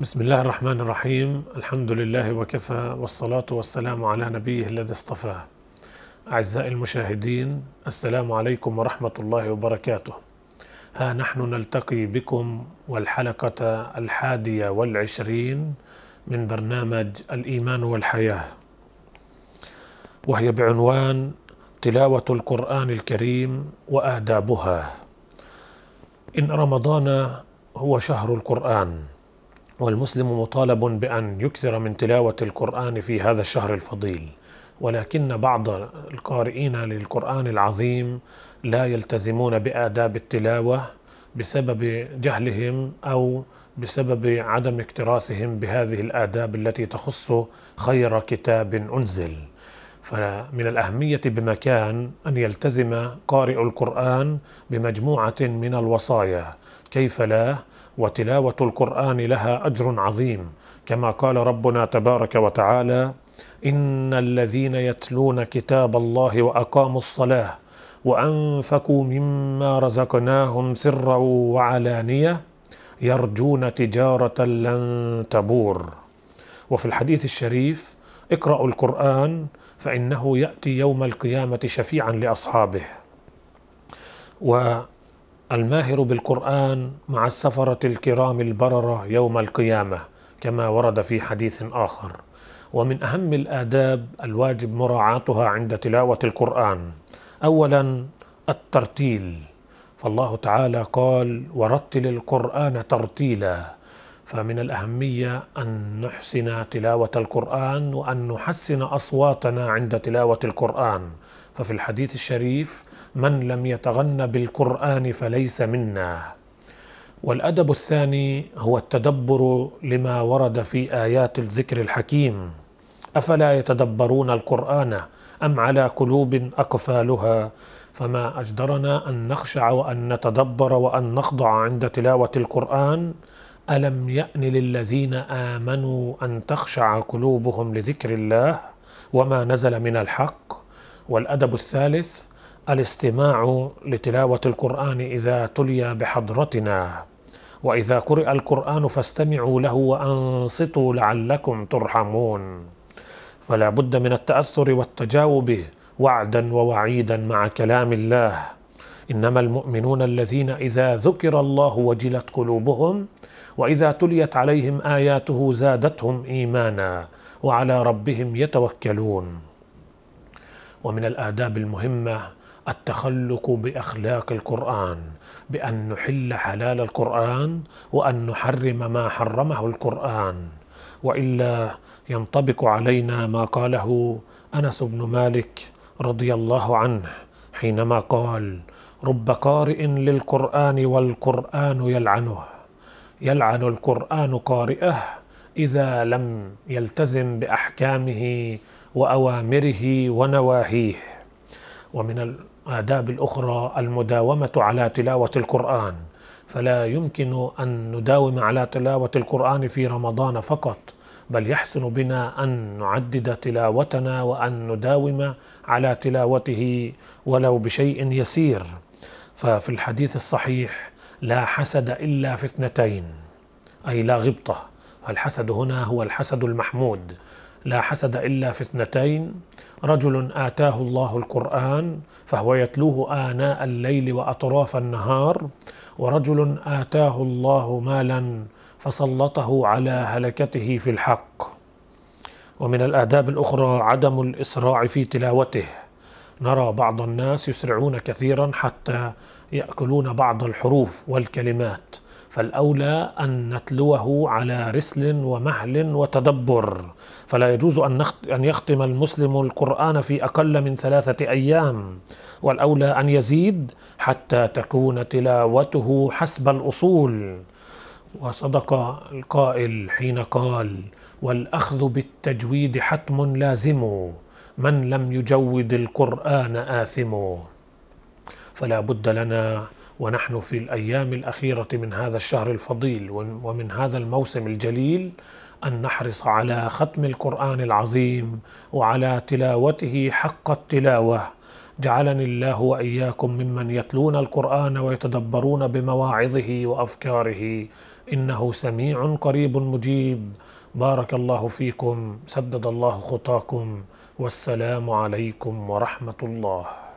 بسم الله الرحمن الرحيم الحمد لله وكفى والصلاة والسلام على نبيه الذي اصطفاه أعزائي المشاهدين السلام عليكم ورحمة الله وبركاته ها نحن نلتقي بكم والحلقة الحادية والعشرين من برنامج الإيمان والحياة وهي بعنوان تلاوة القرآن الكريم وآدابها إن رمضان هو شهر القرآن والمسلم مطالب بأن يكثر من تلاوة القرآن في هذا الشهر الفضيل ولكن بعض القارئين للقرآن العظيم لا يلتزمون بآداب التلاوة بسبب جهلهم أو بسبب عدم اكتراثهم بهذه الآداب التي تخص خير كتاب أنزل فمن الأهمية بمكان أن يلتزم قارئ القرآن بمجموعة من الوصايا كيف لا وتلاوة القرآن لها أجر عظيم كما قال ربنا تبارك وتعالى إن الذين يتلون كتاب الله وأقاموا الصلاة وأنفقوا مما رزقناهم سرا وعلانية يرجون تجارة لن تبور وفي الحديث الشريف اقرأوا القرآن فإنه يأتي يوم القيامة شفيعا لأصحابه والماهر بالقرآن مع السفرة الكرام البررة يوم القيامة كما ورد في حديث آخر ومن أهم الآداب الواجب مراعاتها عند تلاوة القرآن أولا الترتيل فالله تعالى قال ورتل القرآن ترتيلاً فمن الأهمية أن نحسن تلاوة القرآن وأن نحسن أصواتنا عند تلاوة القرآن ففي الحديث الشريف من لم يتغن بالقرآن فليس منا والأدب الثاني هو التدبر لما ورد في آيات الذكر الحكيم أفلا يتدبرون القرآن أم على قلوب أقفالها فما أجدرنا أن نخشع وأن نتدبر وأن نخضع عند تلاوة القرآن الم يان للذين امنوا ان تخشع قلوبهم لذكر الله وما نزل من الحق والادب الثالث الاستماع لتلاوه القران اذا تلي بحضرتنا واذا قرئ القران فاستمعوا له وانصتوا لعلكم ترحمون فلا بد من التاثر والتجاوب وعدا ووعيدا مع كلام الله انما المؤمنون الذين اذا ذكر الله وجلت قلوبهم واذا تليت عليهم اياته زادتهم ايمانا وعلى ربهم يتوكلون ومن الاداب المهمه التخلق باخلاق القران بان نحل حلال القران وان نحرم ما حرمه القران والا ينطبق علينا ما قاله انس بن مالك رضي الله عنه حينما قال رب قارئ للقرآن والقرآن يلعنه يلعن القرآن قارئه إذا لم يلتزم بأحكامه وأوامره ونواهيه ومن الآداب الأخرى المداومة على تلاوة القرآن فلا يمكن أن نداوم على تلاوة القرآن في رمضان فقط بل يحسن بنا أن نعدد تلاوتنا وأن نداوم على تلاوته ولو بشيء يسير ففي الحديث الصحيح لا حسد إلا في اثنتين أي لا غبطة الحسد هنا هو الحسد المحمود لا حسد إلا في اثنتين رجل آتاه الله القرآن فهو يتلوه آناء الليل وأطراف النهار ورجل آتاه الله مالا فسلطه على هلكته في الحق ومن الآداب الأخرى عدم الإسراع في تلاوته نرى بعض الناس يسرعون كثيرا حتى ياكلون بعض الحروف والكلمات فالاولى ان نتلوه على رسل ومهل وتدبر فلا يجوز ان ان يختم المسلم القران في اقل من ثلاثه ايام والاولى ان يزيد حتى تكون تلاوته حسب الاصول وصدق القائل حين قال والاخذ بالتجويد حتم لازم من لم يجود القرآن آثم فلا بد لنا ونحن في الأيام الأخيرة من هذا الشهر الفضيل ومن هذا الموسم الجليل أن نحرص على ختم القرآن العظيم وعلى تلاوته حق التلاوة جعلني الله وإياكم ممن يتلون القرآن ويتدبرون بمواعظه وأفكاره انه سميع قريب مجيب بارك الله فيكم سدد الله خطاكم والسلام عليكم ورحمه الله